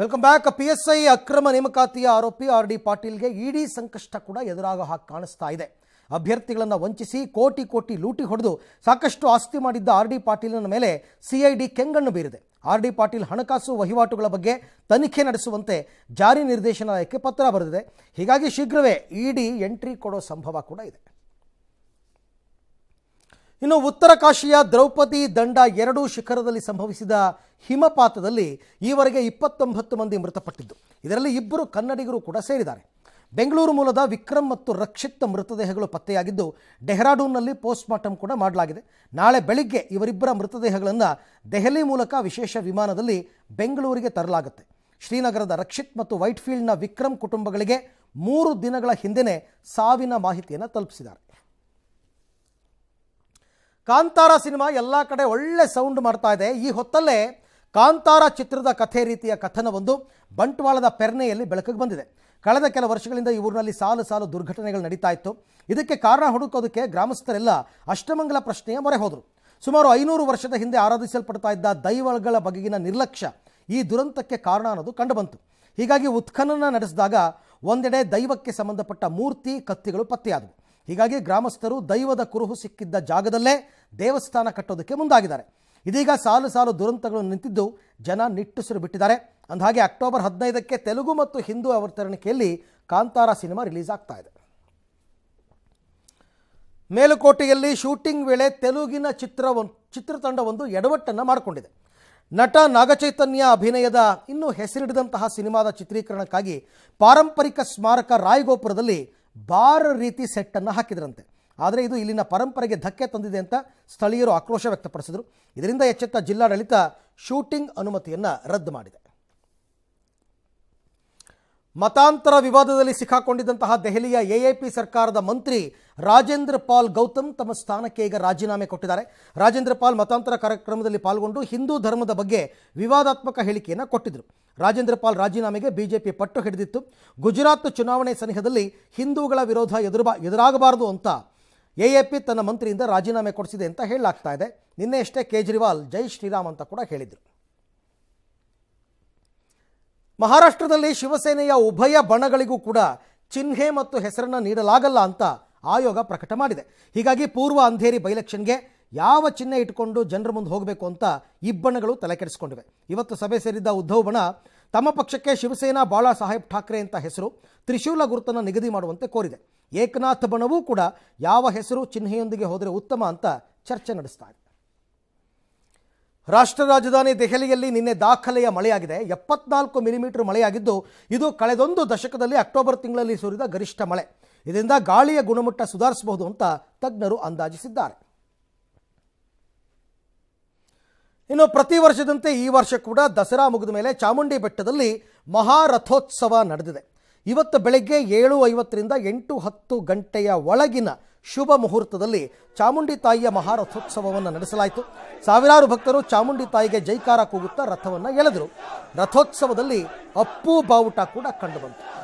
welcome back P S I ಅಕ್ರಮ ನೇಮಕಾತಿಯ ಆರೋಪಿ ಆರ್ ಡಿ ಪಾಟೀಲ್ಗೆ ಇಡಿ ಸಂಕಷ್ಟ ಕೂಡ ಎದುರಾಗೋ ಹಾಗೆ ಕಾಣಿಸ್ತಾ ಇದೆ ಅಭ್ಯರ್ಥಿಗಳನ್ನು ವಂಚಿಸಿ ಕೋಟಿ ಕೋಟಿ ಲೂಟಿ ಹೊಡೆದು ಸಾಕಷ್ಟು ಆಸ್ತಿ ಮಾಡಿದ್ದ ಆರ್ ಡಿ ಪಾಟೀಲ್ನ ಮೇಲೆ ಸಿಐಡಿ ಕೆಂಗಣ್ಣು ಬೀರಿದೆ ಆರ್ ಡಿ ಪಾಟೀಲ್ ಹಣಕಾಸು ವಹಿವಾಟುಗಳ ಬಗ್ಗೆ ತನಿಖೆ ನಡೆಸುವಂತೆ ಜಾರಿ ನಿರ್ದೇಶನಾಲಯಕ್ಕೆ ಪತ್ರ ಬರೆದಿದೆ ಹೀಗಾಗಿ ಶೀಘ್ರವೇ ಇಡಿ ಎಂಟ್ರಿ ಕೊಡೋ ಸಂಭವ ಕೂಡ ಇದೆ ಇನ್ನು ಉತ್ತರ ಕಾಶಿಯ ದ್ರೌಪದಿ ದಂಡ ಎರಡೂ ಶಿಖರದಲ್ಲಿ ಸಂಭವಿಸಿದ ಹಿಮಪಾತದಲ್ಲಿ ಈವರೆಗೆ ಇಪ್ಪತ್ತೊಂಬತ್ತು ಮಂದಿ ಮೃತಪಟ್ಟಿದ್ದು ಇದರಲ್ಲಿ ಇಬ್ಬರು ಕನ್ನಡಿಗರು ಕೂಡ ಸೇರಿದ್ದಾರೆ ಬೆಂಗಳೂರು ಮೂಲದ ವಿಕ್ರಮ್ ಮತ್ತು ರಕ್ಷಿತ್ ಮೃತದೇಹಗಳು ಪತ್ತೆಯಾಗಿದ್ದು ಡೆಹ್ರಾಡೂನ್ನಲ್ಲಿ ಪೋಸ್ಟ್ಮಾರ್ಟಮ್ ಕೂಡ ಮಾಡಲಾಗಿದೆ ನಾಳೆ ಬೆಳಿಗ್ಗೆ ಇವರಿಬ್ಬರ ಮೃತದೇಹಗಳನ್ನು ದೆಹಲಿ ಮೂಲಕ ವಿಶೇಷ ವಿಮಾನದಲ್ಲಿ ಬೆಂಗಳೂರಿಗೆ ತರಲಾಗುತ್ತೆ ಶ್ರೀನಗರದ ರಕ್ಷಿತ್ ಮತ್ತು ವೈಟ್ಫೀಲ್ಡ್ನ ವಿಕ್ರಮ್ ಕುಟುಂಬಗಳಿಗೆ ಮೂರು ದಿನಗಳ ಹಿಂದೆಯೇ ಸಾವಿನ ಮಾಹಿತಿಯನ್ನು ತಲುಪಿಸಿದ್ದಾರೆ ಕಾಂತಾರ ಸಿನಿಮಾ ಎಲ್ಲ ಕಡೆ ಒಳ್ಳೆ ಸೌಂಡ್ ಮಾಡ್ತಾ ಇದೆ ಈ ಹೊತ್ತಲ್ಲೇ ಕಾಂತಾರ ಚಿತ್ರದ ಕಥೆ ರೀತಿಯ ಕಥನವೊಂದು ಬಂಟ್ವಾಳದ ಪೆರ್ನೆಯಲ್ಲಿ ಬೆಳಕಿಗೆ ಬಂದಿದೆ ಕಳೆದ ಕೆಲ ವರ್ಷಗಳಿಂದ ಈ ಊರಿನಲ್ಲಿ ಸಾಲು ಸಾಲು ದುರ್ಘಟನೆಗಳು ನಡೀತಾ ಇತ್ತು ಇದಕ್ಕೆ ಕಾರಣ ಹುಡುಕೋದಕ್ಕೆ ಗ್ರಾಮಸ್ಥರೆಲ್ಲ ಅಷ್ಟಮಂಗಲ ಪ್ರಶ್ನೆಯ ಮೊರೆ ಹೋದರು ಸುಮಾರು ಐನೂರು ವರ್ಷದ ಹಿಂದೆ ಆರಾಧಿಸಲ್ಪಡ್ತಾ ಇದ್ದ ದೈವಗಳ ಬಗೆಗಿನ ನಿರ್ಲಕ್ಷ್ಯ ಈ ದುರಂತಕ್ಕೆ ಕಾರಣ ಅನ್ನೋದು ಕಂಡುಬಂತು ಹೀಗಾಗಿ ಉತ್ಖನನ ನಡೆಸಿದಾಗ ಒಂದೆಡೆ ದೈವಕ್ಕೆ ಸಂಬಂಧಪಟ್ಟ ಮೂರ್ತಿ ಕತ್ತಿಗಳು ಪತ್ತೆಯಾದವು ಹೀಗಾಗಿ ಗ್ರಾಮಸ್ಥರು ದೈವದ ಕುರುಹು ಸಿಕ್ಕಿದ್ದ ಜಾಗದಲ್ಲೇ ದೇವಸ್ಥಾನ ಕಟ್ಟೋದಕ್ಕೆ ಮುಂದಾಗಿದ್ದಾರೆ ಇದೀಗ ಸಾಲು ಸಾಲು ದುರಂತಗಳು ನಿಂತಿದ್ದು ಜನ ನಿಟ್ಟುಸಿರು ಬಿಟ್ಟಿದ್ದಾರೆ ಅಂದಹಾಗೆ ಅಕ್ಟೋಬರ್ ಹದಿನೈದಕ್ಕೆ ತೆಲುಗು ಮತ್ತು ಹಿಂದೂ ಅವತರಣಿಕೆಯಲ್ಲಿ ಕಾಂತಾರ ಸಿನಿಮಾ ರಿಲೀಸ್ ಆಗ್ತಾ ಇದೆ ಮೇಲುಕೋಟೆಯಲ್ಲಿ ಶೂಟಿಂಗ್ ವೇಳೆ ತೆಲುಗಿನ ಚಿತ್ರತಂಡ ಚಿತ್ರತಂಡವೊಂದು ಎಡವಟ್ಟನ್ನು ಮಾಡಿಕೊಂಡಿದೆ ನಟ ನಾಗಚೈತನ್ಯ ಅಭಿನಯದ ಇನ್ನೂ ಹೆಸರಿಡಿದಂತಹ ಸಿನಿಮಾದ ಚಿತ್ರೀಕರಣಕ್ಕಾಗಿ ಪಾರಂಪರಿಕ ಸ್ಮಾರಕ ರಾಯಗೋಪುರದಲ್ಲಿ ಬಾರ್ ರೀತಿ ಸೆಟ್ಟನ್ನು ಹಾಕಿದ್ರಂತೆ ಆದರೆ ಇದು ಇಲ್ಲಿನ ಪರಂಪರೆಗೆ ಧಕ್ಕೆ ತಂದಿದೆ ಅಂತ ಸ್ಥಳೀಯರು ಆಕ್ರೋಶ ವ್ಯಕ್ತಪಡಿಸಿದರು ಇದರಿಂದ ಎಚ್ಚೆತ್ತ ಜಿಲ್ಲಾಡಳಿತ ಶೂಟಿಂಗ್ ಅನುಮತಿಯನ್ನು ರದ್ದು ಮಾಡಿದೆ ಮತಾಂತರ ವಿವಾದದಲ್ಲಿ ಸಿಕ್ಕಾಕೊಂಡಿದ್ದಂತಹ ದೆಹಲಿಯ ಎಎಪಿ ಸರ್ಕಾರದ ಮಂತ್ರಿ ರಾಜೇಂದ್ರ ಪಾಲ್ ಗೌತಮ್ ತಮ್ಮ ಸ್ಥಾನಕ್ಕೆ ಈಗ ರಾಜೀನಾಮೆ ಕೊಟ್ಟಿದ್ದಾರೆ ರಾಜೇಂದ್ರ ಪಾಲ್ ಮತಾಂತರ ಕಾರ್ಯಕ್ರಮದಲ್ಲಿ ಪಾಲ್ಗೊಂಡು ಹಿಂದೂ ಧರ್ಮದ ಬಗ್ಗೆ ವಿವಾದಾತ್ಮಕ ಹೇಳಿಕೆಯನ್ನು ಕೊಟ್ಟಿದ್ದರು ರಾಜೇಂದ್ರ ಪಾಲ್ ರಾಜೀನಾಮೆಗೆ ಬಿಜೆಪಿ ಪಟ್ಟು ಹಿಡಿದಿತ್ತು ಗುಜರಾತ್ ಚುನಾವಣೆ ಸನಿಹದಲ್ಲಿ ಹಿಂದೂಗಳ ವಿರೋಧ ಎದುರು ಎದುರಾಗಬಾರದು ಅಂತ ಎಎಪಿ ತನ್ನ ಮಂತ್ರಿಯಿಂದ ರಾಜೀನಾಮೆ ಕೊಡಿಸಿದೆ ಅಂತ ಹೇಳಲಾಗ್ತಾ ಇದೆ ನಿನ್ನೆಯಷ್ಟೇ ಕೇಜ್ರಿವಾಲ್ ಜೈ ಶ್ರೀರಾಮ್ ಅಂತ ಕೂಡ ಹೇಳಿದರು ಮಹಾರಾಷ್ಟ್ರದಲ್ಲಿ ಶಿವಸೇನೆಯ ಉಭಯ ಬಣಗಳಿಗೂ ಕೂಡ ಚಿಹ್ನೆ ಮತ್ತು ಹೆಸರನ್ನು ನೀಡಲಾಗಲ್ಲ ಅಂತ ಆಯೋಗ ಪ್ರಕಟ ಮಾಡಿದೆ ಹೀಗಾಗಿ ಪೂರ್ವ ಅಂಧೇರಿ ಬೈಲೆಕ್ಷನ್ಗೆ ಯಾವ ಚಿಹ್ನೆ ಇಟ್ಕೊಂಡು ಜನರ ಮುಂದೆ ಹೋಗಬೇಕು ಅಂತ ಇಬ್ಬಣಗಳು ತಲೆಕೆಡಿಸಿಕೊಂಡಿವೆ ಇವತ್ತು ಸಭೆ ಸೇರಿದ್ದ ಉದ್ಧವ್ ಬಣ ತಮ್ಮ ಪಕ್ಷಕ್ಕೆ ಶಿವಸೇನಾ ಬಾಳಾ ಸಾಹೇಬ್ ಠಾಕ್ರೆ ಅಂತ ಹೆಸರು ತ್ರಿಶೂಲ ಗುರುತನ್ನು ನಿಗದಿ ಮಾಡುವಂತೆ ಕೋರಿದೆ ಏಕನಾಥ ಬಣವೂ ಕೂಡ ಯಾವ ಹೆಸರು ಚಿಹ್ನೆಯೊಂದಿಗೆ ಹೋದರೆ ಉತ್ತಮ ಅಂತ ಚರ್ಚೆ ನಡೆಸ್ತಾ ಇದೆ ರಾಷ್ಟ್ರ ರಾಜಧಾನಿ ದೆಹಲಿಯಲ್ಲಿ ನಿನ್ನೆ ದಾಖಲೆಯ ಮಳೆಯಾಗಿದೆ ಎಪ್ಪತ್ನಾಲ್ಕು ಮಿಲಿಮೀಟರ್ ಮಳೆಯಾಗಿದ್ದು ಇದು ಕಳೆದೊಂದು ದಶಕದಲ್ಲಿ ಅಕ್ಟೋಬರ್ ತಿಂಗಳಲ್ಲಿ ಸುರಿದ ಗರಿಷ್ಠ ಮಳೆ ಇದರಿಂದ ಗಾಳಿಯ ಗುಣಮಟ್ಟ ಸುಧಾರಿಸಬಹುದು ಅಂತ ತಜ್ಞರು ಅಂದಾಜಿಸಿದ್ದಾರೆ ಇನ್ನು ಪ್ರತಿ ವರ್ಷದಂತೆ ಈ ವರ್ಷ ಕೂಡ ದಸರಾ ಮುಗಿದ ಮೇಲೆ ಚಾಮುಂಡಿ ಬೆಟ್ಟದಲ್ಲಿ ಮಹಾರಥೋತ್ಸವ ನಡೆದಿದೆ ಇವತ್ತು ಬೆಳಗ್ಗೆ ಏಳು ಐವತ್ತರಿಂದ ಎಂಟು ಹತ್ತು ಗಂಟೆಯ ಒಳಗಿನ ಶುಭ ಮುಹೂರ್ತದಲ್ಲಿ ಚಾಮುಂಡಿ ತಾಯಿಯ ಮಹಾರಥೋತ್ಸವವನ್ನು ನಡೆಸಲಾಯಿತು ಸಾವಿರಾರು ಭಕ್ತರು ಚಾಮುಂಡಿ ತಾಯಿಗೆ ಜೈಕಾರ ಕೂಗುತ್ತಾ ರಥವನ್ನು ಎಳೆದರು ರಥೋತ್ಸವದಲ್ಲಿ ಅಪ್ಪು ಬಾವುಟ ಕೂಡ ಕಂಡುಬಂತು